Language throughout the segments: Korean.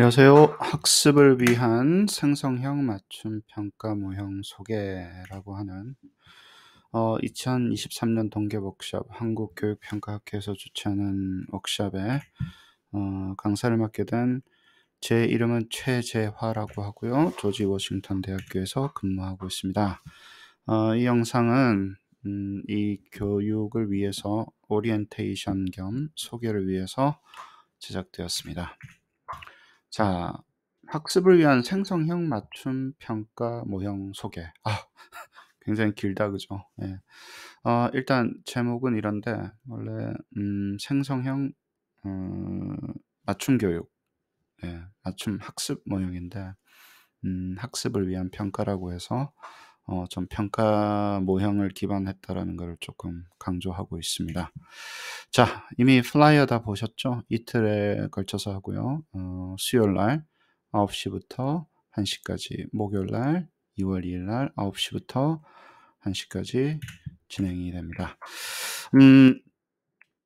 안녕하세요. 학습을 위한 생성형 맞춤 평가 모형 소개라고 하는 어, 2023년 동계 워크샵 한국교육평가학회에서 주최하는 워크샵에 어, 강사를 맡게 된 제 이름은 최재화라고 하고요. 조지 워싱턴 대학교에서 근무하고 있습니다. 어, 이 영상은 음, 이 교육을 위해서 오리엔테이션 겸 소개를 위해서 제작되었습니다. 자, 학습을 위한 생성형 맞춤 평가 모형 소개. 아, 굉장히 길다 그죠? 예. 어, 일단 제목은 이런데 원래 음, 생성형 음, 맞춤 교육, 예, 맞춤 학습 모형인데 음, 학습을 위한 평가라고 해서 어, 전평가 모형을 기반했다라는 것을 조금 강조하고 있습니다. 자, 이미 플라이어 다 보셨죠? 이틀에 걸쳐서 하고요. 어, 수요일 날 9시부터 1시까지, 목요일 날 2월 2일 날 9시부터 1시까지 진행이 됩니다. 음,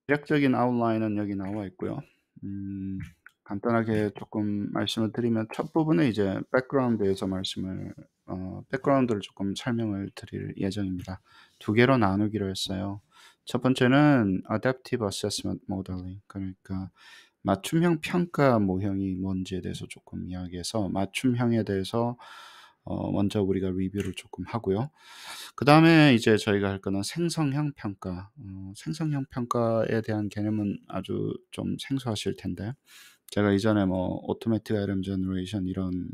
대략적인 아웃라인은 여기 나와 있고요. 음, 간단하게 조금 말씀을 드리면 첫 부분에 이제 백그라운드에서 말씀을 어, 백그라운드를 조금 설명을 드릴 예정입니다. 두 개로 나누기로 했어요. 첫 번째는 Adaptive Assessment Modeling 그러니까 맞춤형 평가 모형이 뭔지에 대해서 조금 이야기해서 맞춤형에 대해서 어, 먼저 우리가 리뷰를 조금 하고요. 그 다음에 이제 저희가 할 거는 생성형 평가. 어, 생성형 평가에 대한 개념은 아주 좀 생소하실 텐데 제가 이전에 뭐 Automatic 오 m Generation 이런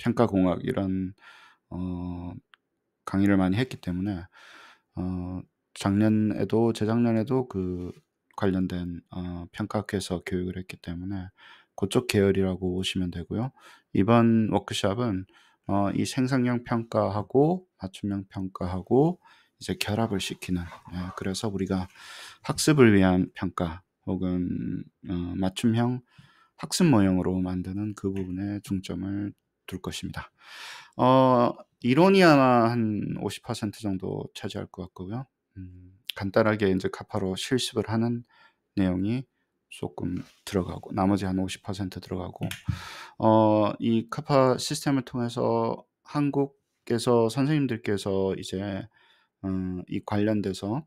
평가공학 이런 어, 강의를 많이 했기 때문에 어, 작년에도 재작년에도 그 관련된 어, 평가학회에서 교육을 했기 때문에 그쪽 계열이라고 보시면 되고요. 이번 워크숍은 어, 이 생산형 평가하고 맞춤형 평가하고 이제 결합을 시키는 예, 그래서 우리가 학습을 위한 평가 혹은 어, 맞춤형 학습 모형으로 만드는 그 부분에 중점을 둘 것입니다. 어, 이론이 아마 한50% 정도 차지할 것 같고요. 음, 간단하게 이제 카파로 실습을 하는 내용이 조금 들어가고 나머지 한 50% 들어가고 어, 이 카파 시스템을 통해서 한국에서 선생님들께서 이제 음, 이 관련돼서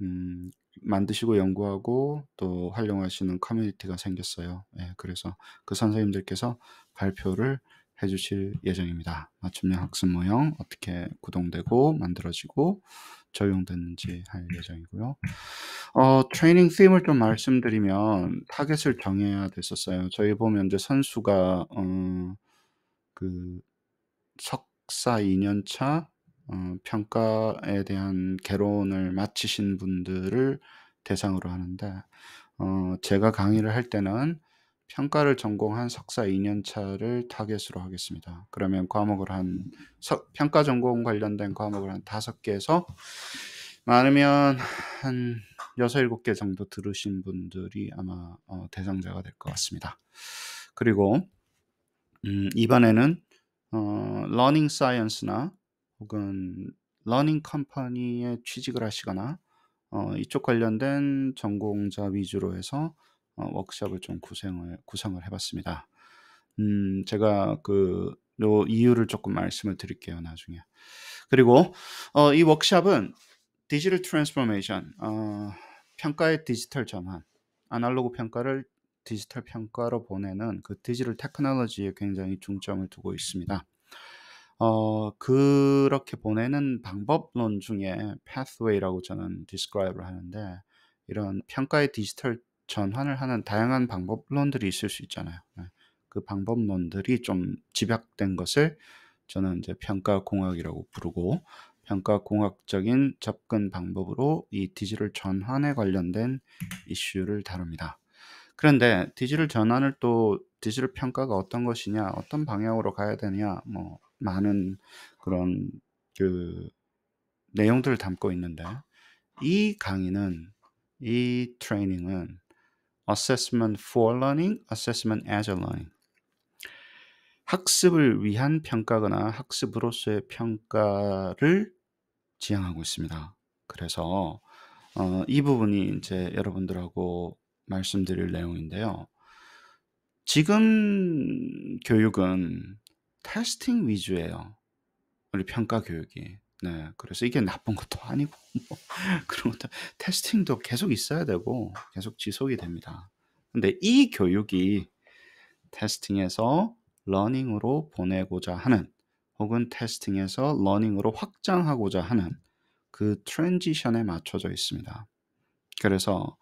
음, 만드시고 연구하고 또 활용하시는 커뮤니티가 생겼어요. 예, 그래서 그 선생님들께서 발표를 해주실 예정입니다. 맞춤형 학습 모형 어떻게 구동되고 만들어지고 적용되는지 할 예정이고요. 어, 트레이닝 팀을 좀 말씀드리면 타겟을 정해야 됐었어요. 저희 보면 이제 선수가 어, 그 석사 2년차 어, 평가에 대한 개론을 마치신 분들을 대상으로 하는데 어, 제가 강의를 할 때는 평가를 전공한 석사 2년차를 타겟으로 하겠습니다. 그러면 과목을 한 석, 평가 전공 관련된 과목을 한 다섯 개에서 많으면 한 여섯 일곱 개 정도 들으신 분들이 아마 어, 대상자가 될 것 같습니다. 그리고 음, 이번에는 어, 러닝 사이언스나 혹은 러닝 컴퍼니에 취직을 하시거나 어, 이쪽 관련된 전공자 위주로 해서 어, 워크숍을 좀 구성을 구성을 해봤습니다. 음, 제가 그요 이유를 조금 말씀을 드릴게요 나중에. 그리고 어, 이 워크숍은 디지털 트랜스포메이션 어, 평가의 디지털 전환, 아날로그 평가를 디지털 평가로 보내는 그 디지털 테크놀로지에 굉장히 중점을 두고 있습니다. 어, 그렇게 보내는 방법론 중에 pathway라고 저는 describe를 하는데 이런 평가의 디지털 전환을 하는 다양한 방법론들이 있을 수 있잖아요. 네. 그 방법론들이 좀 집약된 것을 저는 이제 평가공학이라고 부르고 평가공학적인 접근 방법으로 이 디지털 전환에 관련된 이슈를 다룹니다. 그런데 디지털 전환을 또 디지털 평가가 어떤 것이냐, 어떤 방향으로 가야 되냐, 뭐 많은 그런 그 내용들을 담고 있는데 이 강의는 이 트레이닝은 assessment for learning, assessment as a learning. 학습을 위한 평가거나 학습으로서의 평가를 지향하고 있습니다. 그래서 어, 이 부분이 이제 여러분들하고 말씀드릴 내용인데요. 지금 교육은 테스팅 위주예요. 우리 평가 교육이. 네. 그래서 이게 나쁜 것도 아니고 뭐 그런 것도 테스팅도 계속 있어야 되고 계속 지속이 됩니다. 근데 이 교육이 테스팅에서 러닝으로 보내고자 하는 혹은 테스팅에서 러닝으로 확장하고자 하는 그 트랜지션에 맞춰져 있습니다. 그래서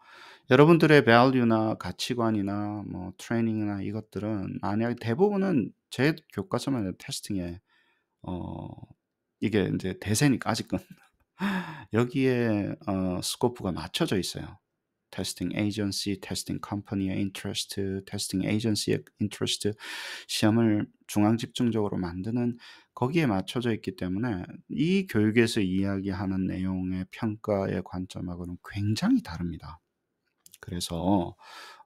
여러분들의 v a l 나 가치관이나 뭐 트레이닝이나 이것들은 만약 대부분은 제 교과서만 테스팅에 어, 이게 이제 대세니까 아직은 여기에 어, 스코프가 맞춰져 있어요. 테스팅 에이전시, 테스팅 컴퍼니의 인트레스트, 테스팅 에이전시의 인트레스트 시험을 중앙 집중적으로 만드는 거기에 맞춰져 있기 때문에 이 교육에서 이야기하는 내용의 평가의 관점하고는 굉장히 다릅니다. 그래서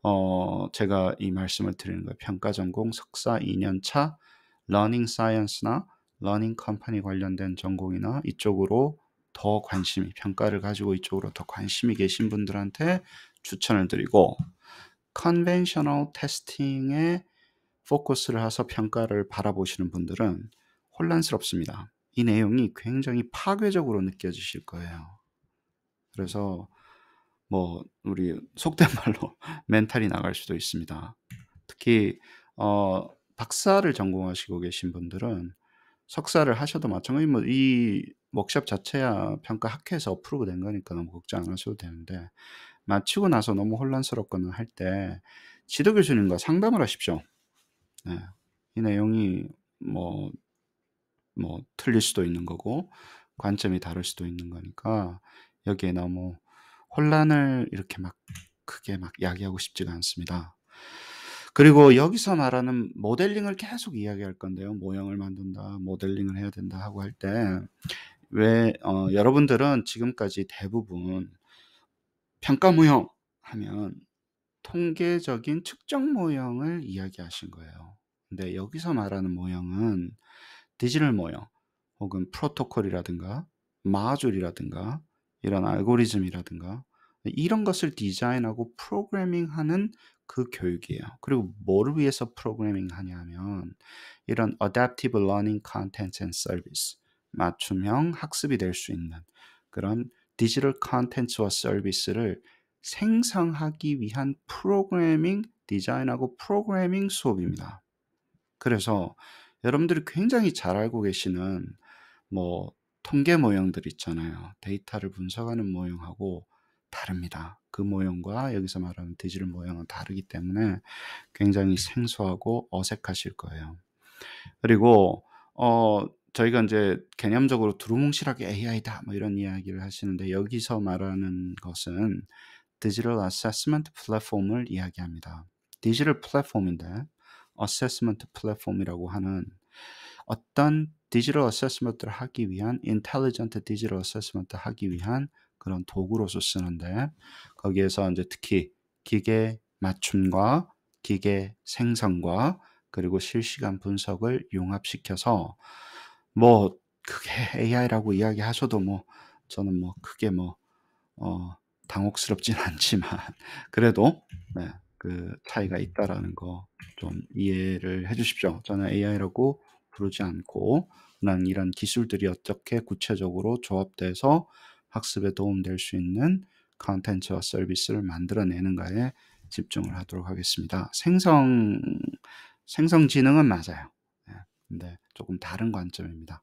어 제가 이 말씀을 드리는 거예요. 평가 전공 석사 2년 차 러닝 사이언스나 러닝 컴퍼니 관련된 전공이나 이쪽으로 더 관심이 평가를 가지고 이쪽으로 더 관심이 계신 분들한테 추천을 드리고 컨벤셔널 테스팅에 포커스를 해서 평가를 바라보시는 분들은 혼란스럽습니다. 이 내용이 굉장히 파괴적으로 느껴지실 거예요. 그래서 뭐 우리 속된 말로 멘탈이 나갈 수도 있습니다. 특히 어 박사를 전공하시고 계신 분들은 석사를 하셔도 마찬가지 뭐이 워크샵 자체야 평가 학회에서 어프로브 된 거니까 너무 걱정 안 하셔도 되는데 마치고 나서 너무 혼란스럽거나 할 때 지도 교수님과 상담을 하십시오. 네. 이 내용이 뭐뭐 뭐 틀릴 수도 있는 거고 관점이 다를 수도 있는 거니까 여기에 너무 혼란을 이렇게 막 크게 막 야기하고 싶지가 않습니다. 그리고 여기서 말하는 모델링을 계속 이야기할 건데요. 모형을 만든다, 모델링을 해야 된다 하고 할 때, 왜, 어, 여러분들은 지금까지 대부분 평가 모형 하면 통계적인 측정 모형을 이야기하신 거예요. 근데 여기서 말하는 모형은 디지털 모형 혹은 프로토콜이라든가 마줄이라든가 이런 알고리즘이라든가 이런 것을 디자인하고 프로그래밍하는 그 교육이에요. 그리고 뭐를 위해서 프로그래밍 하냐면 이런 adaptive learning content and service 맞춤형 학습이 될 수 있는 그런 디지털 컨텐츠와 서비스를 생성하기 위한 프로그래밍 디자인하고 프로그래밍 수업입니다. 그래서 여러분들이 굉장히 잘 알고 계시는 뭐 통계 모형들 있잖아요. 데이터를 분석하는 모형하고 다릅니다. 그 모형과 여기서 말하는 디지털 모형은 다르기 때문에 굉장히 생소하고 어색하실 거예요. 그리고 어 저희가 이제 개념적으로 두루뭉실하게 AI다 뭐 이런 이야기를 하시는데 여기서 말하는 것은 디지털 어세스먼트 플랫폼을 이야기합니다. 디지털 플랫폼인데 어세스먼트 플랫폼이라고 하는 어떤 디지털 어세스먼트를 하기 위한 인텔리전트 디지털 어세스먼트 하기 위한 그런 도구로서 쓰는데 거기에서 이제 특히 기계 맞춤과 기계 생성과 그리고 실시간 분석을 융합시켜서 뭐 크게 AI라고 이야기하셔도 뭐 저는 뭐 크게 뭐 어, 당혹스럽진 않지만 그래도 네, 그 차이가 있다라는 거 좀 이해를 해주십시오. 저는 AI라고 부르지 않고 난 이런 기술들이 어떻게 구체적으로 조합돼서 학습에 도움될 수 있는 컨텐츠와 서비스를 만들어내는가에 집중을 하도록 하겠습니다. 생성, 생성지능은 맞아요. 예, 근데 조금 다른 관점입니다.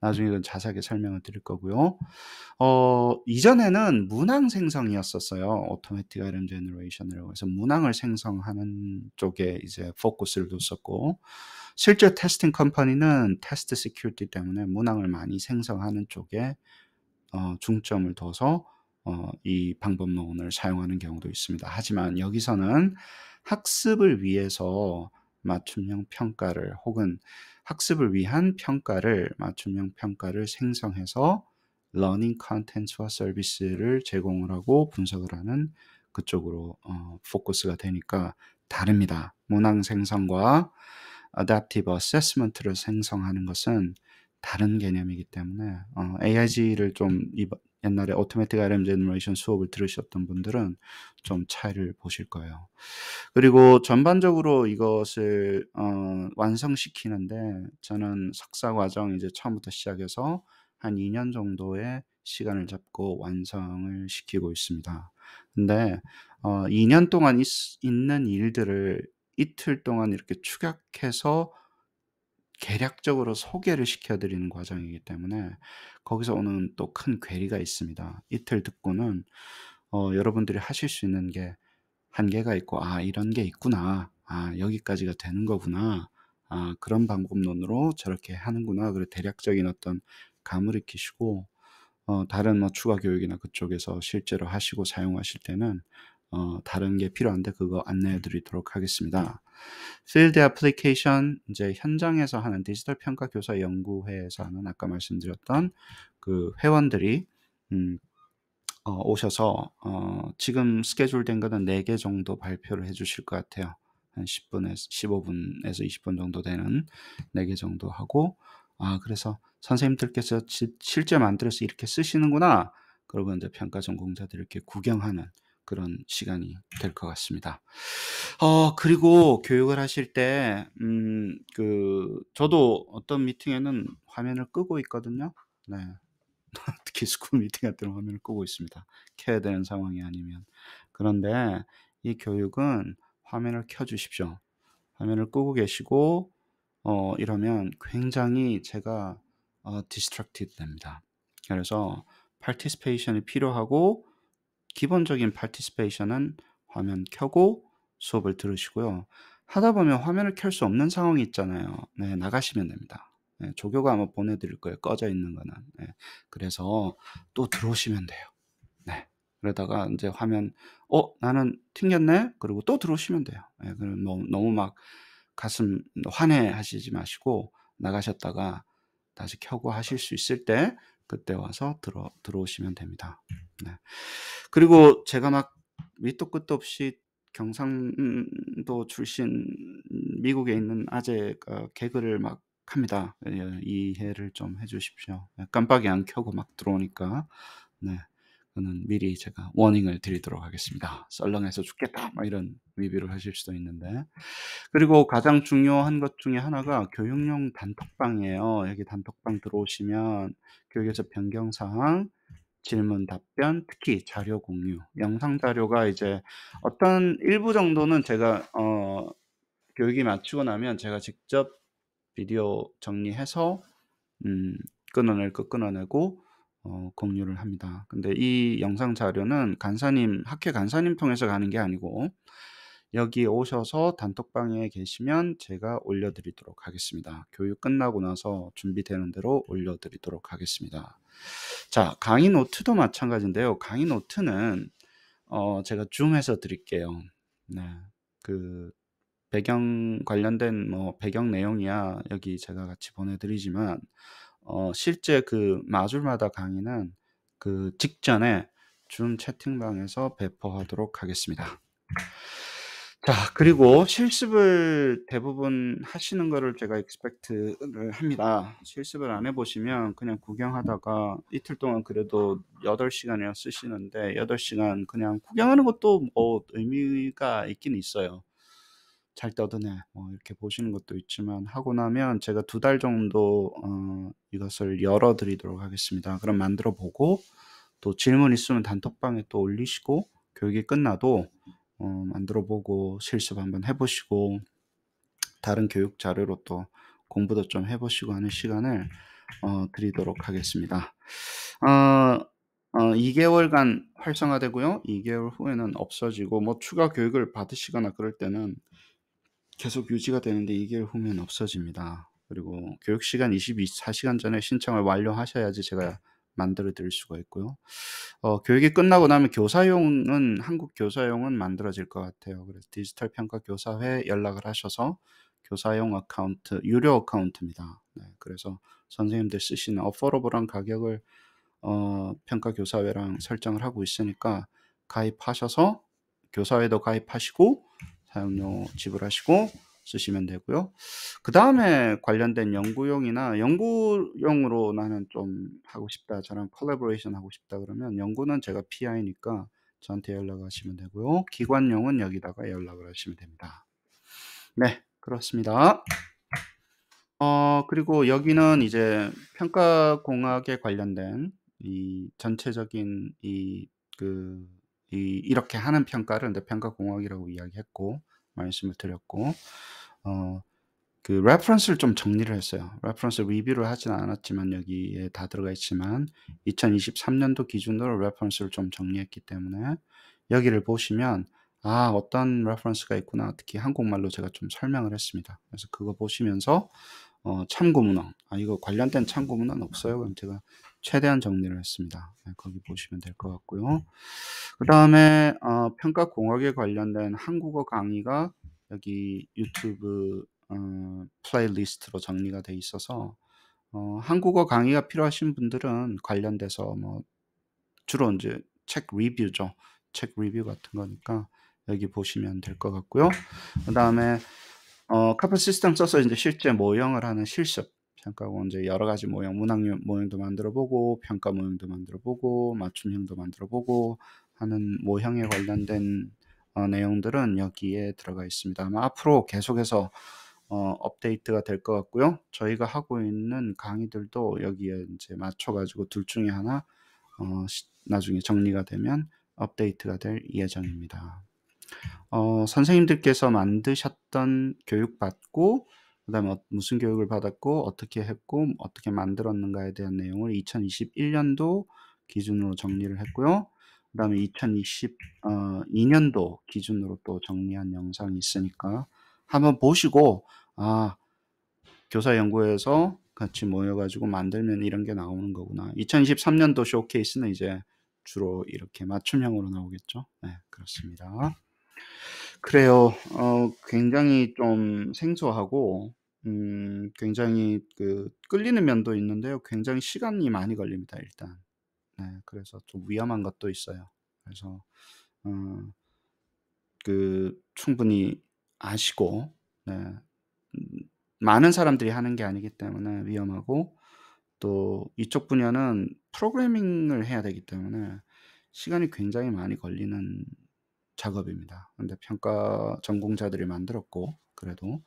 나중에 좀 자세하게 설명을 드릴 거고요. 어, 이전에는 문항 생성이었었어요. 오토매틱 아이런 제너레이션이라고 해서 문항을 생성하는 쪽에 이제 포커스를 뒀었고 실제 테스팅 컴퍼니는 테스트 시큐리티 때문에 문항을 많이 생성하는 쪽에 어, 중점을 둬서 어, 이 방법론을 사용하는 경우도 있습니다. 하지만 여기서는 학습을 위해서 맞춤형 평가를 혹은 학습을 위한 평가를 맞춤형 평가를 생성해서 러닝 컨텐츠와 서비스를 제공을 하고 분석을 하는 그쪽으로 어, 포커스가 되니까 다릅니다. 문항 생성과 adaptive assessment를 생성하는 것은 다른 개념이기 때문에 어, AIG를 좀 이번, 옛날에 오토매틱 RM 제너레이션 수업을 들으셨던 분들은 좀 차이를 보실 거예요. 그리고 전반적으로 이것을 어, 완성시키는데 저는 석사 과정 이제 처음부터 시작해서 한 2년 정도의 시간을 잡고 완성을 시키고 있습니다. 근데 어, 2년 동안 있, 있는 일들을 이틀 동안 이렇게 축약해서 계략적으로 소개를 시켜드리는 과정이기 때문에 거기서 오는 또 큰 괴리가 있습니다. 이틀 듣고는 어, 여러분들이 하실 수 있는 게 한계가 있고 아 이런 게 있구나 아 여기까지가 되는 거구나 아 그런 방법론으로 저렇게 하는구나 그리고 대략적인 어떤 감을 익히시고 어, 다른 뭐 추가 교육이나 그쪽에서 실제로 하시고 사용하실 때는 어, 다른 게 필요한데 그거 안내해 네. 드리도록 하겠습니다. 필드 애플리케이션 이제 현장에서 하는 디지털 평가 교사 연구회에서 하는 아까 말씀드렸던 그 회원들이 음, 어, 오셔서 어, 지금 스케줄된 거는 4개 정도 발표를 해주실 것 같아요. 한 10분에서 15분에서 20분 정도 되는 4개 정도 하고 아 그래서 선생님들께서 지, 실제 만들어서 이렇게 쓰시는구나. 그러고 이제 평가 전공자들 이렇게 구경하는 그런 시간이 될 것 같습니다. 어, 그리고 교육을 하실 때, 음, 그, 저도 어떤 미팅에는 화면을 끄고 있거든요. 네. 특히 스쿨 미팅 같은 화면을 끄고 있습니다. 켜야 되는 상황이 아니면. 그런데 이 교육은 화면을 켜주십시오. 화면을 끄고 계시고, 어, 이러면 굉장히 제가 어, 디스트랙티드 됩니다. 그래서 파티스페이션이 필요하고, 기본적인 파티시페이션은 화면 켜고 수업을 들으시고요. 하다 보면 화면을 켤 수 없는 상황이 있잖아요. 네, 나가시면 됩니다. 네, 조교가 아마 보내드릴 거예요. 꺼져 있는 거는. 네, 그래서 또 들어오시면 돼요. 네. 그러다가 이제 화면, 어, 나는 튕겼네? 그리고 또 들어오시면 돼요. 네, 그럼 너무, 너무 막 가슴 환해하시지 마시고 나가셨다가 다시 켜고 하실 수 있을 때 그때 와서 들어, 들어오시면 됩니다. 음. 네. 그리고 제가 막 밑도 끝도 없이 경상도 출신 미국에 있는 아재 개그를 막 합니다. 예, 예, 이해를 좀 해주십시오. 네, 깜빡이 안 켜고 막 들어오니까. 네. 저는 미리 제가 워닝을 드리도록 하겠습니다. 썰렁해서 죽겠다 막 이런 위비를 하실 수도 있는데 그리고 가장 중요한 것 중에 하나가 교육용 단톡방이에요. 여기 단톡방 들어오시면 교육에서 변경사항 질문 답변 특히 자료 공유 영상 자료가 이제 어떤 일부 정도는 제가 어 교육이 마치고 나면 제가 직접 비디오 정리해서 음 끊어낼 거 끊어내고 어, 공유를 합니다. 근데 이 영상 자료는 간사님, 학회 간사님 통해서 가는 게 아니고 여기 오셔서 단톡방에 계시면 제가 올려드리도록 하겠습니다. 교육 끝나고 나서 준비되는 대로 올려드리도록 하겠습니다. 자, 강의 노트도 마찬가지인데요. 강의 노트는 어, 제가 줌해서 드릴게요. 네. 그 배경 관련된 뭐 배경 내용이야 여기 제가 같이 보내드리지만 어, 실제 그 마술마다 강의는 그 직전에 줌 채팅방에서 배포하도록 하겠습니다. 자, 그리고 실습을 대부분 하시는 거를 제가 익스펙트를 합니다. 실습을 안 해보시면 그냥 구경하다가 이틀 동안 그래도 8시간이나 쓰시는데 8시간 그냥 구경하는 것도 뭐 의미가 있긴 있어요. 잘 떠드네 뭐 이렇게 보시는 것도 있지만 하고 나면 제가 두 달 정도 어, 이것을 열어드리도록 하겠습니다. 그럼 만들어 보고 또 질문 있으면 단톡방에 또 올리시고 교육이 끝나도 어, 만들어 보고 실습 한번 해보시고 다른 교육 자료로 또 공부도 좀 해보시고 하는 시간을 어, 드리도록 하겠습니다. 어, 어, 2개월간 활성화되고요. 2개월 후에는 없어지고 뭐 추가 교육을 받으시거나 그럴 때는 계속 유지가 되는데 2개월 후면 없어집니다. 그리고 교육시간 24시간 전에 신청을 완료하셔야지 제가 네. 만들어 드릴 수가 있고요. 어, 교육이 끝나고 나면 교사용은 한국 교사용은 만들어질 것 같아요. 그래서 디지털 평가 교사회 연락을 하셔서 교사용 어카운트 유료 어카운트입니다. 네, 그래서 선생님들 쓰시는 어퍼러블한 가격을 어, 평가 교사회랑 설정을 하고 있으니까 가입하셔서 교사회도 가입하시고 사용료 지불하시고 쓰시면 되고요. 그 다음에 관련된 연구용이나 연구용으로 나는 좀 하고 싶다. 저랑 컬래버레이션 하고 싶다. 그러면 연구는 제가 PI니까 저한테 연락하시면 되고요. 기관용은 여기다가 연락을 하시면 됩니다. 네, 그렇습니다. 어, 그리고 여기는 이제 평가공학에 관련된 이 전체적인 이그 이, 이렇게 하는 평가를 내 평가 공학이라고 이야기했고 말씀을 드렸고 어, 그 레퍼런스를 좀 정리를 했어요. 레퍼런스 리뷰를 하진 않았지만 여기에 다 들어가 있지만 2023년도 기준으로 레퍼런스를 좀 정리했기 때문에 여기를 보시면 아 어떤 레퍼런스가 있구나 특히 한국말로 제가 좀 설명을 했습니다. 그래서 그거 보시면서 어, 참고문헌 아 이거 관련된 참고문헌 없어요. 그럼 제가 최대한 정리를 했습니다. 네, 거기 네. 보시면 될 것 같고요. 네. 그 다음에 어, 평가 공학에 관련된 한국어 강의가 여기 유튜브 어, 플레이리스트로 정리가 돼 있어서 어, 한국어 강의가 필요하신 분들은 관련돼서 뭐 주로 이제 책 리뷰죠. 책 리뷰 같은 거니까 여기 보시면 될 것 같고요. 그 다음에 어, 카파 시스템 써서 이제 실제 모형을 하는 실습 평가고 이제 여러 가지 모형, 문학 모형도 만들어보고 평가 모형도 만들어보고 맞춤형도 만들어보고 하는 모형에 관련된 어, 내용들은 여기에 들어가 있습니다. 아마 앞으로 계속해서 어, 업데이트가 될 것 같고요. 저희가 하고 있는 강의들도 여기에 이제 맞춰가지고 둘 중에 하나 어, 시, 나중에 정리가 되면 업데이트가 될 예정입니다. 어, 선생님들께서 만드셨던 교육받고 그다음에 어, 무슨 교육을 받았고 어떻게 했고 어떻게 만들었는가에 대한 내용을 2021년도 기준으로 정리를 했고요. 그다음에 2022년도 어, 기준으로 또 정리한 영상이 있으니까 한번 보시고 아 교사 연구에서 같이 모여가지고 만들면 이런 게 나오는 거구나. 2023년도 쇼케이스는 이제 주로 이렇게 맞춤형으로 나오겠죠. 네, 그렇습니다. 그래요. 어 굉장히 좀 생소하고 음 굉장히 그 끌리는 면도 있는데요. 굉장히 시간이 많이 걸립니다, 일단. 네. 그래서 좀 위험한 것도 있어요. 그래서 어그 충분히 아시고 네. 음, 많은 사람들이 하는 게 아니기 때문에 위험하고 또 이쪽 분야는 프로그래밍을 해야 되기 때문에 시간이 굉장히 많이 걸리는 작업입니다. 근데 평가 전공자들이 만들었고 그래도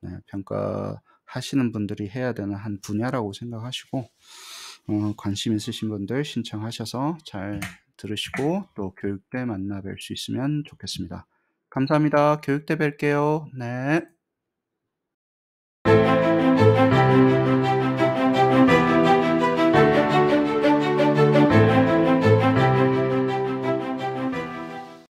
네, 평가하시는 분들이 해야 되는 한 분야라고 생각하시고 어, 관심 있으신 분들 신청하셔서 잘 들으시고 또 교육 대 만나 뵐 수 있으면 좋겠습니다. 감사합니다. 교육 대 뵐게요. 네.